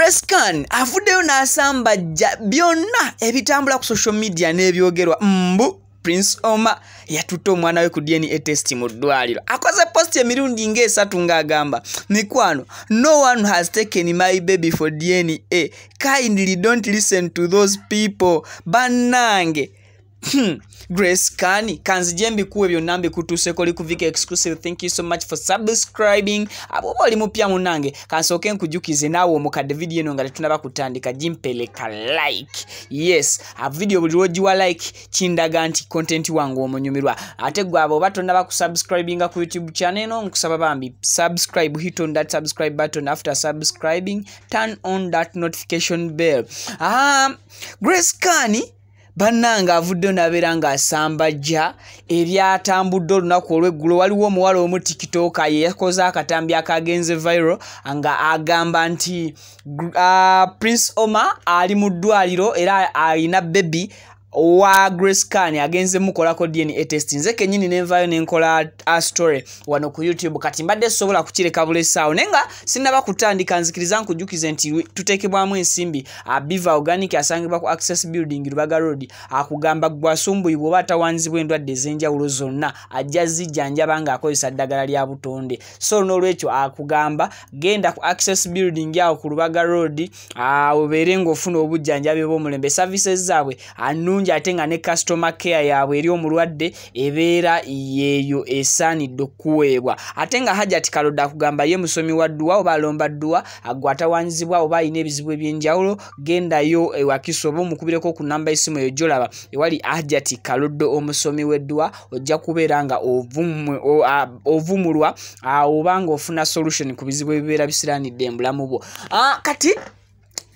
grescan avuddeyo n'asambajja byonna ebitambula ku social media n'ebyogerwa mbu prince oma yatutta omwana we ku dna test mu ddwaliro akoze posti emirundi ng'esatu ng'agamba mikwano no one has taken my baby for dna kindly don't listen to those people bannange Hmm. grace kani kanzije mbikuwe byonna mbikutuuseko likuvika exclusive thank you so much for subscribing abo bolimu pya munange kansooke nkujukize naawe omukadde video yenu nga tetunaba kutandika gimpeleka like yes a avidiyo buli wa like chinda ganti content wange omunyumirwa ate gwe abo oba tonaba kusubscribinga ku youtube channel eno nkusaba bambi subscribe hit on that subscribe button after subscribing turn on that notification bell ah, grace kani bannanga avudde nabeera ng'asambajja ebyatambudde olunaku olweggulo waliwo omuwala omu tikitooka ye yakoze akatambi akagenze viral nga agamba nti ah, prince omar ali mu ddwaliro era ayina bebi wa grace kan agenze mukolako dna test nze kenyini nenvayo nenkola astory wano ku youtube kati mbadde sobola kukireka bulesawo naye nga sinaba kutandika nzikiriza nkujukize nti tutekebwamu ensimbi abiva organic asangibwa ku access building lubaga road akugamba gwasumbuyibwa oba atawanzibwa endwadde ezenjawulo zonna ajja zijjanjaba ngaakozesa eddagala lya butonde so nolwekyo akugamba genda ku access building awo ku lubaga road obeere ngaofuna obujjanjabi obwomulembe services zaabwe anu bulungi ate nga ne customer care yaabwe eri omulwadde ebeera yeeyo esaanidde okuweebwa ate nga hajat kalodde akugamba ye musomi wa dduwa oba alomba dduwa agwatawanyizibwa oba alina ebizibu ebyenjawulo gendayo ewakisa oba omukubireko okunamba esimu eyo gyolaba ewali hajat kalodde omusomi weddwa ojja kubeera nga ovumulwa oba nga ofuna solution ku bizibu ebibeera bisiraanidde embulamu bwo ah, kati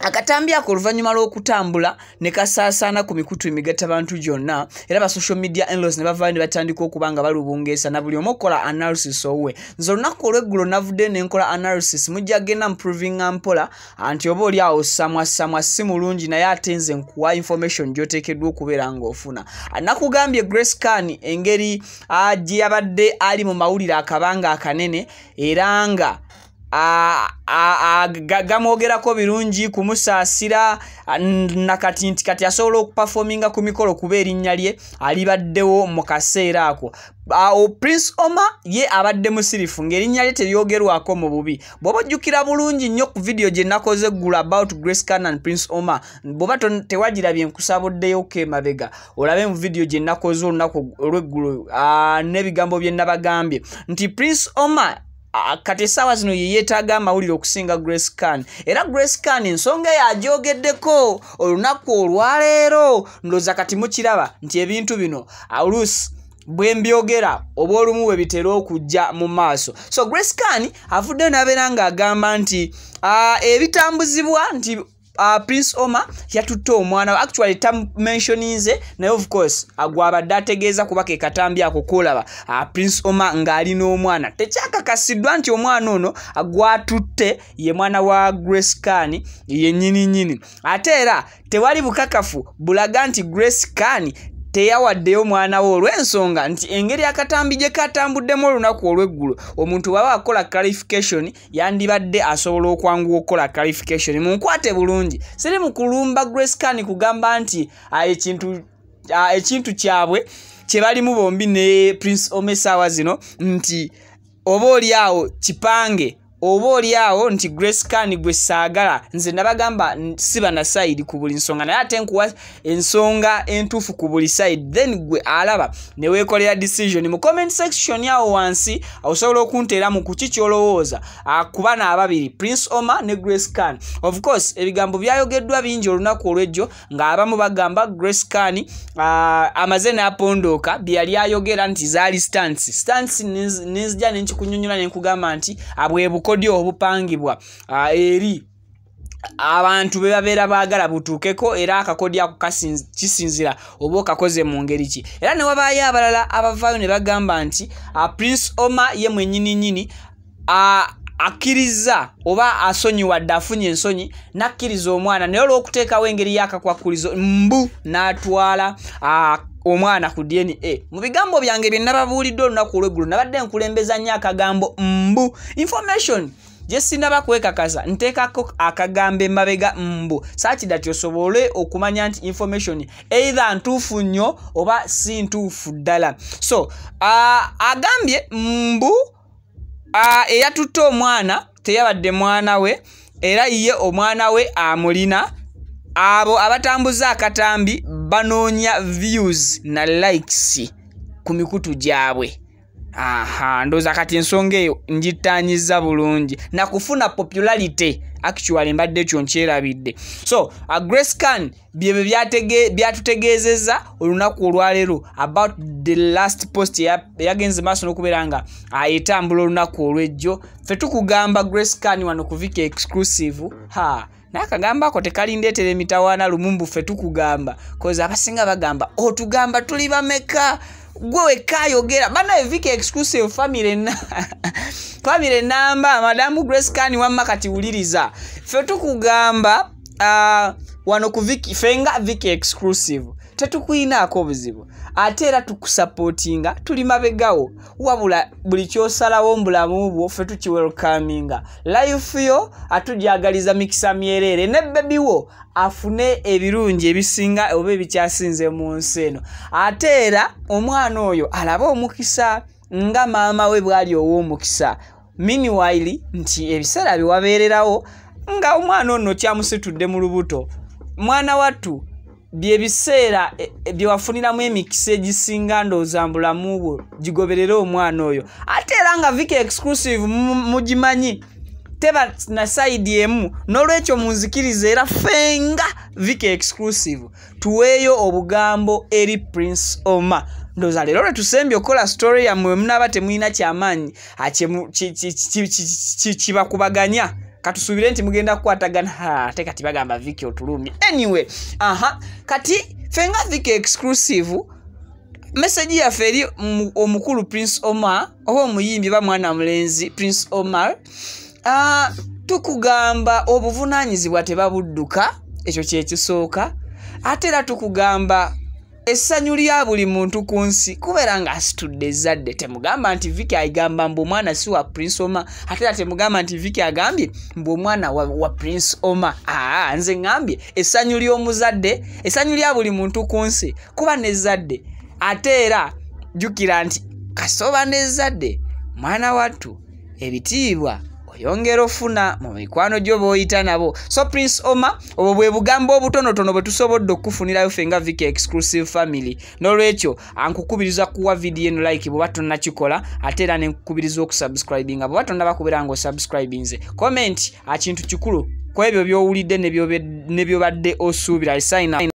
akatambi ako oluvannyuma lw'okutambula ne kasaasaana ku mikutu emigattabantu gyonna era ba social media enlos ne bavayo ne batandika okuba nga balubungeesa na buli omu okukola analysis owwe nze olunaku olweggulo navudde ne nkola analysis mujja genda mpruvinga mpola nti oba oli awo samwasamwa si mulungi naye ate nze nkuwa information gy'oteekeddwa okubeera ngaofuna nakugambye grace kan engeri ah, gye yabadde ali mu mawulire akabanga akanene era nga gamwogerako birungi kumusaasira nakati nti kati asobola okupafominga ku mikolo kuba erinnya lye alibaddewo mu kaseera ako prince omar ye abadde musirifu ngaerinnya lye teryogerwako mu bubi bw'oba ojjukira bulungi nnyo ku vidiyo gye nakoze eggulu about grace canan prince omar bw'oba tewagira bye nkusaboddeyo kemabega olabe mu vidiyo gye nakoze olunaku olweggulu n'ebigambo bye nabagambye nti prince omar kati essaawa zino yeyeetaaga amawulire okusinga grace kan era grace kan ensonga eyo agyogeddeko olunaku olwaleero ndooza kati mukiraba nti ebintu bino aluusi bwe mbyogera oba olumu bwe bitera okujja mu maaso so grace kan avuddeyo n'abeera ng'agamba nti ebitambuzibwa nti uh, prince omar yatutte omwana we actually tamensioninze naye of course agwabadde ategeeza kuba ke katambi ako koolaba uh, prince omar ng'ali n'omwana tekyakakasiddwa nti omwana ono agwatutte ye mwana wa grace kan yennyininnyini ate era tewali bukakafu bulaga nti grace kan teyawaddeyo omwana we olw'ensonga nti engeri akatambi gye katambuddemu olunaku olw'eggulu omuntu waba akola clarification yandibadde asobola okwanguwa okukola clarification munkwate bulungi siri mu kulumba grescan kugamba nti ekintu kyabwe kyebalimu bombi ne prince omesawa zino nti oba oliawo kipange oba oli awo nti grace kan gwe saagala nze nabagamba siba na sayidi ku buli nsonga naye ate nkuwa ensonga entuufu ku buli sayidi then gwe alaba neweekolera decision mu comment section awo wansi osobola okunteeramu ku ki kyolowooza kuba naababiri prince omar ne grace kan of course ebigambo byayogeddwa bingi olunaku olwejjo ng'abamu bagamba grace kan amaze n'apondooka byeyali ayogera nti zaali stanci stanci nenzija nenkikunyonyola nenkugamba nti abwebuko ah, obukodyo obupangibwa eri abantu be babeera baagala butuukeko era akakodya ako kisinzira oba okakoze mu ngeri ki era ne wabaayo abalala abavaayo ne bagamba nti prince omar ye mwennyininnyini akkiriza oba asonyiwa dde afunye ensonyi nakkiriza omwana naye olw'okuteekawo engeri y'akakwakulizo mbu n'atwala omwana ku dna mu bigambo byange bye nababuulidde olunaku olweggulu nabadde nkulembeza nnyo akagambo mbu information gye sinabakwekakasa nteekako akagambo emabega mbu saakidati osobole okumanya nti information eitha ntuufu nnyo oba si ntuufu ddala so uh, agambye mbu uh, eyatutte omwana teyabadde mwana we era iye omwana we amulina abo abatambuza akatambi banoonya views na likes ku mikutu gyabwe aha ndooza kati ensonga eyo ngitaanyiza bulungi nakufuna popularity actually mbadde ekyo nkyerabidde so agrescan byebyo byatutegeezezza olunaku olwaleero about the last post eyagenze maaso n'okubeera nga etambula olunaku olw'ejjo fe tukugamba grescan wano ku vika exclusive ha nakagambako tekalindetera emitawaana lumumbufe tukugamba kaze abasinga bagamba otugamba tuli bameka gwe wekayogera bana evika exclusive famil famiry enamba madamu grace kani wamma kati wuliriza fe tukugamba uh, wano kufenga vika exclusive tetukuyinaako obuzibu ate era tukusapootinga tuli mabegawo wabula buli kyosalawo mbulamu bwo fe tukiwelkaminga life yo atujagaliza mikisa myereere ne bebi wo afune ebirungi ebisinga oba ebikyasinze mu nsi eno ate era omwana oyo alabe omukisa nga maama we bwali ow'omukisa miniwaili nti ebiseera biwabeererawo nga omwana ono kyamusitudde mu lubuto mwana wattu bye biseera bye wafuniramu emikisa egisinga ndooza mbulamu bwo gigoberere omwana oyo ate era nga vika exclusive mugimanyi teba na saidi emu n'olwekyo munzikiriza era fenga vika exclusive tuweeyo obugambo eri prince oma ndooza leero lwe tusembye okukola story yammwe munaaba temulina kyamaanyi kibakubaganya katusuubire nti mugenda kukwatagana ate kati bagamba viki otulumi anyway aha kati fenga viki exclusive meseji yaffe eri omukulu prince omar oba omuyimbi ba mwana mulenzi prince omar uh, tukugamba obuvunanyizibwa tebabudduka ekyo kyekisooka ate era tukugamba essanyu lya buli muntu ku nsi kubeera ngaasitudde ezzadde temugamba nti viki agamba mbu omwana si wa prince oma ate era temugamba nti viki agambye mbu omwana wa, wa prince oma aa nze ŋŋambye essanyu ly'omuzadde essanyu lya buli muntu ku nsi kuba nezzadde ate era jjukira nti kasoba nezzadde mwana wattu ebitiibwa oyongera ofuna mu mikwano gyo b'oyita nabo so prince oma obwo bwe bugambo obutonotono bwe tusobodde okukufunirayo fenga vika exclusive family n'olwekyo ankukubiriza kuwa vidiyo eno like bweba tonnakikola ate era nenkukubiriza okusubscribe nga bweba tonna bakubeera nga osubscribe nze komenti akintu kikulu ku ebyo by'owulidde nebyobadde osuubira